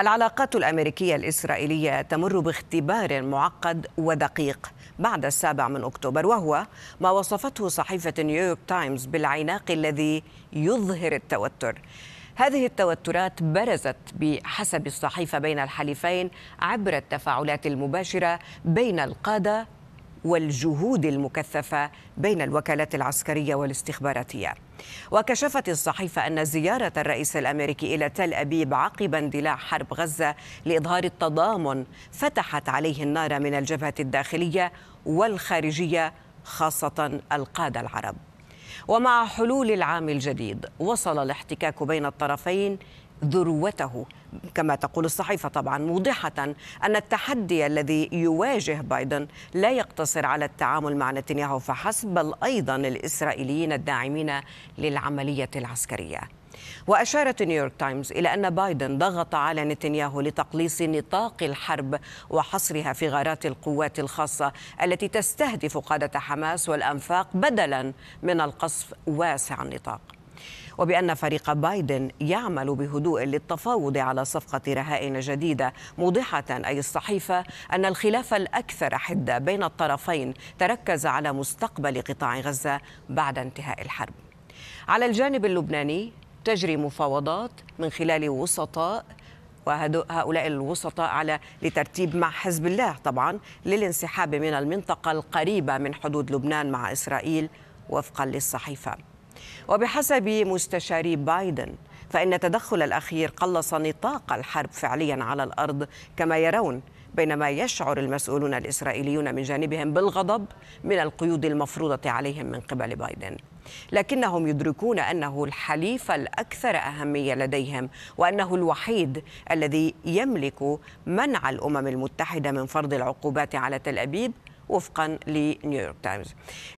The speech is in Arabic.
العلاقات الامريكيه الاسرائيليه تمر باختبار معقد ودقيق بعد السابع من اكتوبر وهو ما وصفته صحيفه نيويورك تايمز بالعناق الذي يظهر التوتر. هذه التوترات برزت بحسب الصحيفه بين الحليفين عبر التفاعلات المباشره بين القاده والجهود المكثفه بين الوكالات العسكريه والاستخباراتيه. وكشفت الصحيفه ان زياره الرئيس الامريكي الى تل ابيب عقب اندلاع حرب غزه لاظهار التضامن فتحت عليه النار من الجبهه الداخليه والخارجيه خاصه القاده العرب. ومع حلول العام الجديد وصل الاحتكاك بين الطرفين ذروته كما تقول الصحيفة طبعا موضحة أن التحدي الذي يواجه بايدن لا يقتصر على التعامل مع نتنياهو فحسب بل أيضا الإسرائيليين الداعمين للعملية العسكرية وأشارت نيويورك تايمز إلى أن بايدن ضغط على نتنياهو لتقليص نطاق الحرب وحصرها في غارات القوات الخاصة التي تستهدف قادة حماس والأنفاق بدلا من القصف واسع النطاق وبأن فريق بايدن يعمل بهدوء للتفاوض على صفقة رهائن جديدة موضحة أي الصحيفة أن الخلاف الأكثر حدة بين الطرفين تركز على مستقبل قطاع غزة بعد انتهاء الحرب على الجانب اللبناني تجري مفاوضات من خلال وسطاء وهؤلاء الوسطاء على لترتيب مع حزب الله طبعا للانسحاب من المنطقة القريبة من حدود لبنان مع إسرائيل وفقا للصحيفة وبحسب مستشاري بايدن فإن التدخل الأخير قلص نطاق الحرب فعليا على الأرض كما يرون بينما يشعر المسؤولون الإسرائيليون من جانبهم بالغضب من القيود المفروضة عليهم من قبل بايدن لكنهم يدركون أنه الحليف الأكثر أهمية لديهم وأنه الوحيد الذي يملك منع الأمم المتحدة من فرض العقوبات على تل أبيب وفقا لنيويورك تايمز